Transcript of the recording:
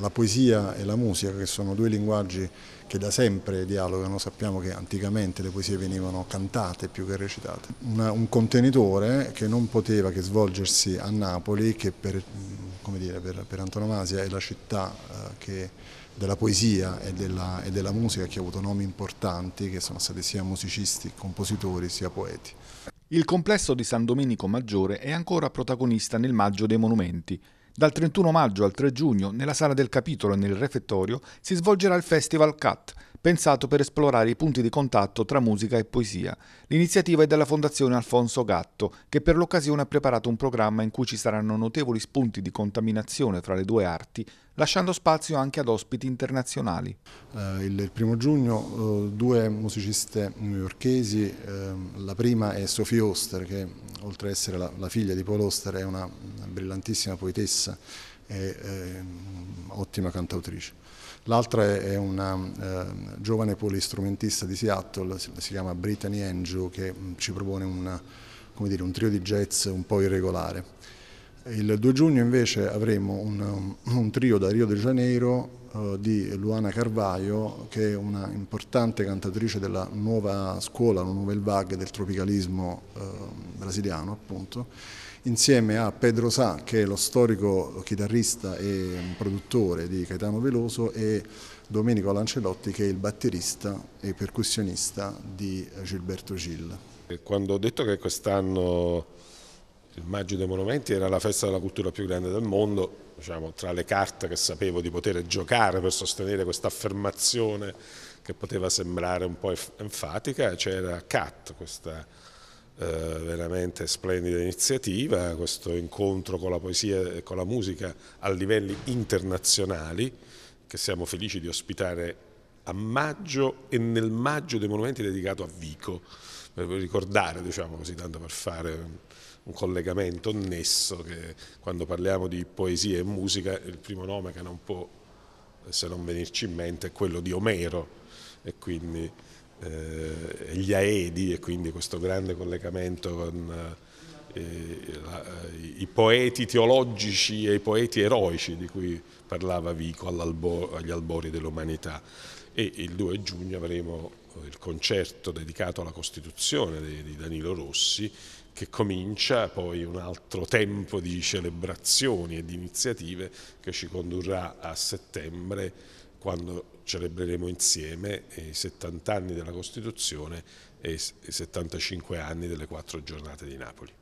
la poesia e la musica, che sono due linguaggi che da sempre dialogano, sappiamo che anticamente le poesie venivano cantate più che recitate. Una, un contenitore che non poteva che svolgersi a Napoli, che per, dire, per, per Antonomasia è la città eh, che, della poesia e della, e della musica, che ha avuto nomi importanti, che sono stati sia musicisti, compositori, sia poeti. Il complesso di San Domenico Maggiore è ancora protagonista nel Maggio dei Monumenti, dal 31 maggio al 3 giugno, nella sala del capitolo e nel refettorio, si svolgerà il Festival Cat, pensato per esplorare i punti di contatto tra musica e poesia. L'iniziativa è della Fondazione Alfonso Gatto, che per l'occasione ha preparato un programma in cui ci saranno notevoli spunti di contaminazione fra le due arti, lasciando spazio anche ad ospiti internazionali. Eh, il primo giugno eh, due musiciste newyorchesi, ehm, la prima è Sophie Oster, che oltre ad essere la, la figlia di Paul Oster, è una, brillantissima poetessa e eh, ottima cantautrice. L'altra è, è una eh, giovane polistrumentista di Seattle, si, si, chiama Brittany Angio, che mm, ci propone una, dire, un trio di jazz un po' irregolare. Il 2 giugno invece avremo un, un trio da Rio de Janeiro eh, di Luana Carvaio che è una importante cantatrice della nuova scuola, la Nouvelle Vague del tropicalismo eh, brasiliano appunto, insieme a Pedro Sa che è lo storico chitarrista e produttore di Caetano Veloso e Domenico Lancelotti che è il batterista e percussionista di Gilberto Gil. Quando ho detto che quest'anno il Maggio dei Monumenti era la festa della cultura più grande del mondo, diciamo, tra le carte che sapevo di poter giocare per sostenere questa affermazione che poteva sembrare un po' enfatica, c'era CAT, questa eh, veramente splendida iniziativa, questo incontro con la poesia e con la musica a livelli internazionali che siamo felici di ospitare a maggio e nel maggio dei monumenti dedicato a Vico, per ricordare, diciamo così, tanto per fare un collegamento, un nesso che quando parliamo di poesia e musica il primo nome che non può eh, se non venirci in mente è quello di Omero e quindi eh, gli Aedi e quindi questo grande collegamento con eh, la, i poeti teologici e i poeti eroici di cui parlava Vico agli albori dell'umanità e il 2 giugno avremo il concerto dedicato alla Costituzione di Danilo Rossi che comincia poi un altro tempo di celebrazioni e di iniziative che ci condurrà a settembre quando celebreremo insieme i 70 anni della Costituzione e i 75 anni delle quattro giornate di Napoli.